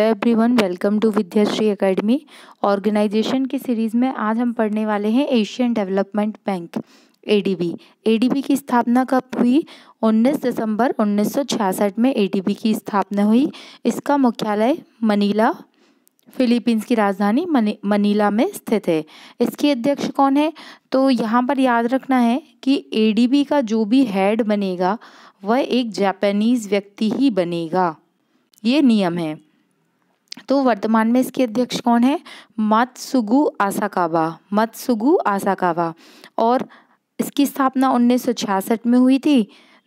every everyone welcome to Vidyashri academy organisation की series में आज हम पढ़ने वाले हैं Asian development bank ADB ADB की स्थापना कब हुई 19 दिसंबर 1966 में एडीबी की स्थापना हुई इसका मुख्यालय मनीला फिलीपींस की राजधानी मनी मनीला में स्थित है इसके अध्यक्ष कौन है तो यहाँ पर याद रखना है कि बी का जो भी हेड बनेगा वह एक जापानीज़ व्यक्ति ही बनेगा ये नियम है तो वर्तमान में इसके अध्यक्ष कौन है मत्सुगु आसाकावा मत्सुगु आसाकावा और इसकी स्थापना उन्नीस में हुई थी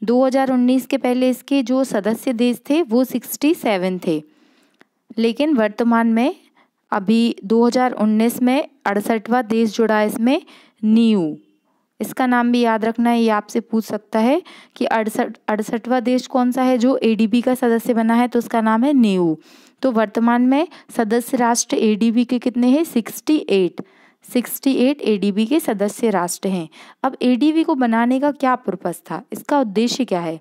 2019 के पहले इसके जो सदस्य देश थे वो 67 थे लेकिन वर्तमान में अभी 2019 में अड़सठवा देश जुड़ा इसमें न्यू इसका नाम भी याद रखना है ये आपसे पूछ सकता है कि अड़सठ अड़सठवा देश कौन सा है जो एडीबी का सदस्य बना है तो उसका नाम है नेऊ तो वर्तमान में सदस्य राष्ट्र एडीबी के कितने हैं sixty eight sixty eight A D B के सदस्य राष्ट्र हैं अब ए डी बी को बनाने का क्या पर्पज़ था इसका उद्देश्य क्या है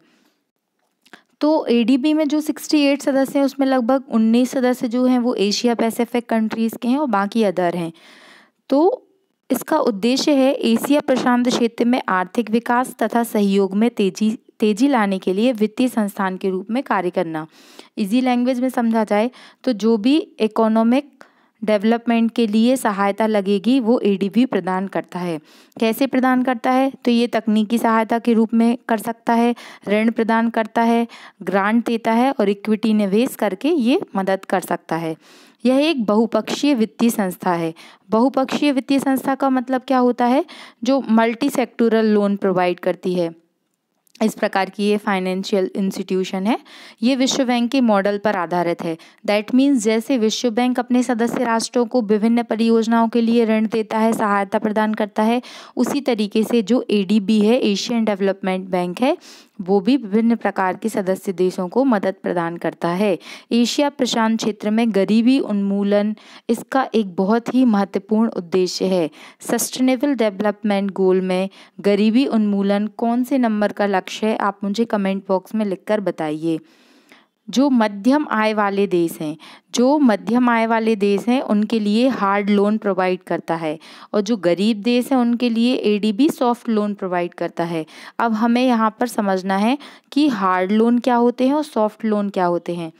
तो ए में जो सिक्सटी एट सदस्य हैं उसमें लगभग उन्नीस सदस्य जो हैं वो एशिया पैसिफिक कंट्रीज़ के हैं और बाकी अदर हैं तो इसका उद्देश्य है एशिया प्रशांत क्षेत्र में आर्थिक विकास तथा सहयोग में तेजी तेजी लाने के लिए वित्तीय संस्थान के रूप में कार्य करना इजी लैंग्वेज में समझा जाए तो जो भी इकोनॉमिक डेवलपमेंट के लिए सहायता लगेगी वो एडीबी प्रदान करता है कैसे प्रदान करता है तो ये तकनीकी सहायता के रूप में कर सकता है ऋण प्रदान करता है ग्रांट देता है और इक्विटी निवेश करके ये मदद कर सकता है यह एक बहुपक्षीय वित्तीय संस्था है बहुपक्षीय वित्तीय संस्था का मतलब क्या होता है जो मल्टी सेक्टोरल लोन प्रोवाइड करती है इस प्रकार की ये फाइनेंशियल इंस्टीट्यूशन है ये विश्व बैंक के मॉडल पर आधारित है दैट मीन्स जैसे विश्व बैंक अपने सदस्य राष्ट्रों को विभिन्न परियोजनाओं के लिए ऋण देता है सहायता प्रदान करता है उसी तरीके से जो एडीबी है एशियन डेवलपमेंट बैंक है वो भी विभिन्न प्रकार के सदस्य देशों को मदद प्रदान करता है एशिया प्रशांत क्षेत्र में गरीबी उन्मूलन इसका एक बहुत ही महत्वपूर्ण उद्देश्य है सस्टेनेबल डेवलपमेंट गोल में गरीबी उन्मूलन कौन से नंबर का लक्ष्य है आप मुझे कमेंट बॉक्स में लिखकर बताइए जो मध्यम आय वाले देश हैं जो मध्यम आय वाले देश हैं उनके लिए हार्ड लोन प्रोवाइड करता है और जो गरीब देश हैं उनके लिए एडीबी सॉफ्ट लोन प्रोवाइड करता है अब हमें यहाँ पर समझना है कि हार्ड लोन क्या होते हैं और सॉफ्ट लोन क्या होते हैं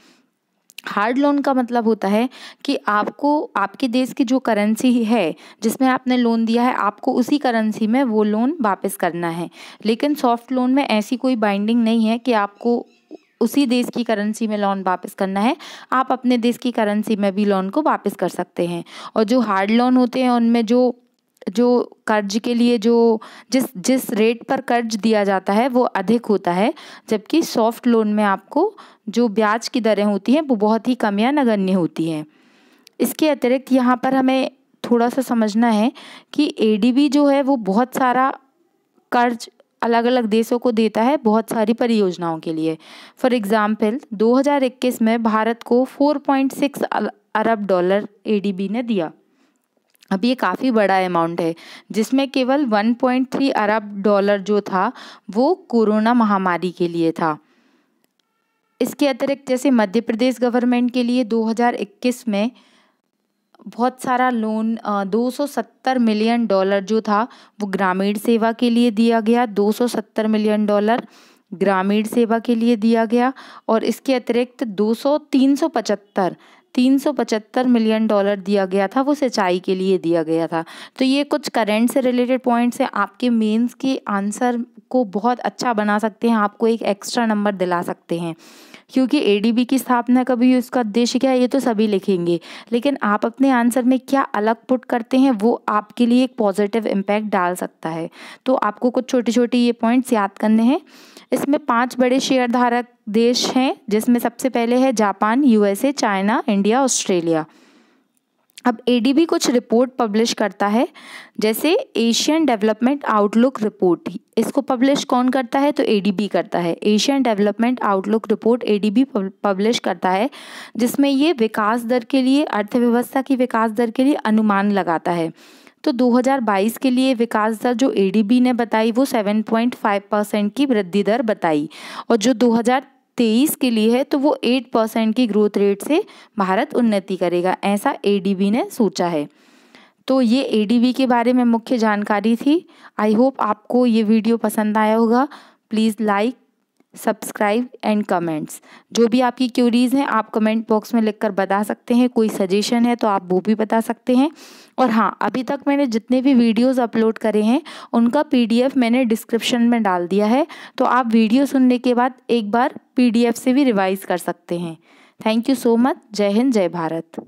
हार्ड लोन का मतलब होता है कि आपको आपके देश की जो करेंसी है जिसमें आपने लोन दिया है आपको उसी करेंसी में वो लोन वापस करना है लेकिन सॉफ्ट लोन में ऐसी कोई बाइंडिंग नहीं है कि आपको उसी देश की करेंसी में लोन वापस करना है आप अपने देश की करेंसी में भी लोन को वापस कर सकते हैं और जो हार्ड लोन होते हैं उनमें जो जो कर्ज के लिए जो जिस जिस रेट पर कर्ज दिया जाता है वो अधिक होता है जबकि सॉफ्ट लोन में आपको जो ब्याज की दरें होती हैं वो बहुत ही कम या नगण्य होती हैं इसके अतिरिक्त यहाँ पर हमें थोड़ा सा समझना है कि ए जो है वो बहुत सारा कर्ज अलग अलग देशों को देता है बहुत सारी परियोजनाओं के लिए फॉर एग्ज़ाम्पल 2021 में भारत को 4.6 अरब डॉलर ए ने दिया अब ये काफ़ी बड़ा अमाउंट है जिसमें केवल 1.3 अरब डॉलर जो था वो कोरोना महामारी के लिए था इसके अतिरिक्त जैसे मध्य प्रदेश गवर्नमेंट के लिए 2021 में बहुत सारा लोन 270 मिलियन डॉलर जो था वो ग्रामीण सेवा के लिए दिया गया 270 मिलियन डॉलर ग्रामीण सेवा के लिए दिया गया और इसके अतिरिक्त दो सौ 375 मिलियन डॉलर दिया गया था वो सिंचाई के लिए दिया गया था तो ये कुछ करेंट से रिलेटेड पॉइंट्स हैं आपके मेंस के आंसर को बहुत अच्छा बना सकते हैं आपको एक एक्स्ट्रा नंबर दिला सकते हैं क्योंकि ए की स्थापना का भी उसका उद्देश्य क्या है ये तो सभी लिखेंगे लेकिन आप अपने आंसर में क्या अलग पुट करते हैं वो आपके लिए एक पॉजिटिव इम्पैक्ट डाल सकता है तो आपको कुछ छोटे छोटे ये पॉइंट्स याद करने हैं इसमें पांच बड़े शेयर धारक देश हैं जिसमें सबसे पहले है Japan USA China India Australia अब एडीबी कुछ रिपोर्ट पब्लिश करता है जैसे एशियन डेवलपमेंट आउटलुक रिपोर्ट इसको पब्लिश कौन करता है तो एडीबी करता है Asian development outlook report ADB publish करता है जिसमें ये विकास दर के लिए अर्थव्यवस्था की विकास दर के लिए अनुमान लगाता है तो 2022 के लिए विकास दर जो एडीबी ने बताई वो 7.5 परसेंट की वृद्धि दर बताई और जो तेईस के लिए है तो वो एट परसेंट की ग्रोथ रेट से भारत उन्नति करेगा ऐसा एडीबी ने सोचा है तो ये एडीबी के बारे में मुख्य जानकारी थी आई होप आपको ये वीडियो पसंद आया होगा please like subscribe and comments जो भी आपकी क्यूरीज़ हैं आप कमेंट बॉक्स में लिखकर बता सकते हैं कोई सजेशन है तो आप वो भी बता सकते हैं और हाँ अभी तक मैंने जितने भी वीडियोस अपलोड करे हैं उनका पीडीएफ मैंने डिस्क्रिप्शन में डाल दिया है तो आप वीडियो सुनने के बाद एक बार पीडीएफ से भी रिवाइज़ कर सकते हैं थैंक यू सो मच जय हिंद जय भारत